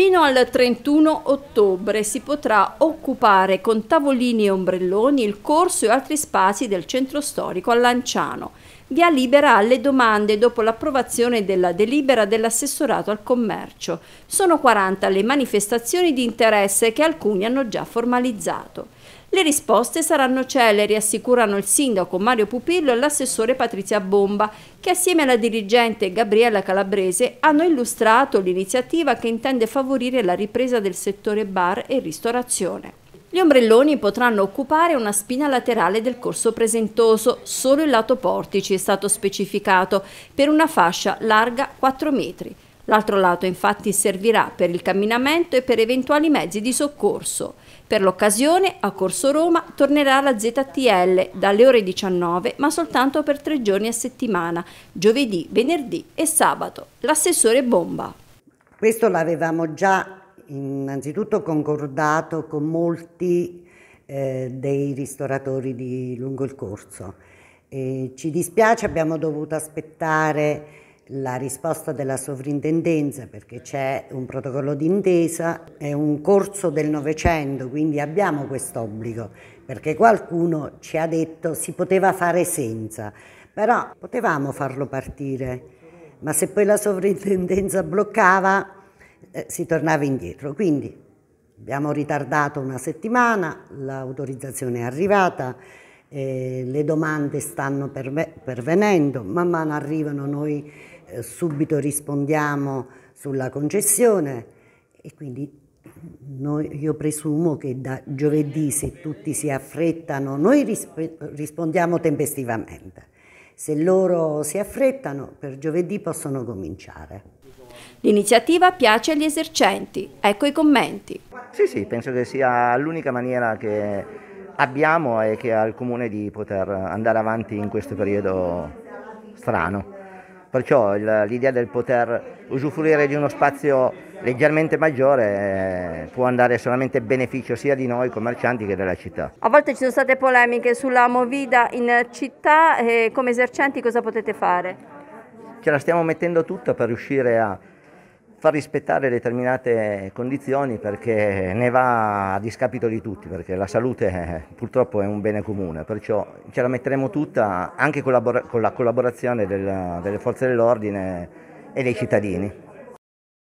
Fino al 31 ottobre si potrà occupare con tavolini e ombrelloni il corso e altri spazi del centro storico a Lanciano. Via libera alle domande dopo l'approvazione della delibera dell'assessorato al commercio. Sono 40 le manifestazioni di interesse che alcuni hanno già formalizzato. Le risposte saranno celeri, assicurano il sindaco Mario Pupillo e l'assessore Patrizia Bomba, che assieme alla dirigente Gabriella Calabrese hanno illustrato l'iniziativa che intende favorire la ripresa del settore bar e ristorazione. Gli ombrelloni potranno occupare una spina laterale del corso presentoso, solo il lato portici è stato specificato, per una fascia larga 4 metri. L'altro lato infatti servirà per il camminamento e per eventuali mezzi di soccorso. Per l'occasione a Corso Roma tornerà la ZTL dalle ore 19 ma soltanto per tre giorni a settimana, giovedì, venerdì e sabato. L'assessore Bomba. Questo l'avevamo già innanzitutto concordato con molti eh, dei ristoratori di lungo il corso. E ci dispiace, abbiamo dovuto aspettare la risposta della sovrintendenza perché c'è un protocollo d'intesa, è un corso del Novecento, quindi abbiamo questo obbligo, perché qualcuno ci ha detto si poteva fare senza, però potevamo farlo partire, ma se poi la sovrintendenza bloccava eh, si tornava indietro. Quindi abbiamo ritardato una settimana, l'autorizzazione è arrivata. Eh, le domande stanno perve pervenendo, man mano arrivano noi eh, subito rispondiamo sulla concessione e quindi noi, io presumo che da giovedì, se tutti si affrettano, noi risp- rispondiamo tempestivamente. Se loro si affrettano, per giovedì possono cominciare. L'iniziativa piace agli esercenti, ecco i commenti. Sì, sì, penso che sia l'unica maniera che abbiamo e che ha il comune di poter andare avanti in questo periodo strano. Perciò l'idea del poter usufruire di uno spazio leggermente maggiore eh, può andare solamente a beneficio sia di noi commercianti che della città. A volte ci sono state polemiche sulla Movida in città, e come esercenti cosa potete fare? Ce la stiamo mettendo tutta per riuscire a far rispettare determinate condizioni perché ne va a discapito di tutti, perché la salute eh, purtroppo è un bene comune, perciò ce la metteremo tutta anche con la collaborazione delle forze dell'ordine e dei cittadini.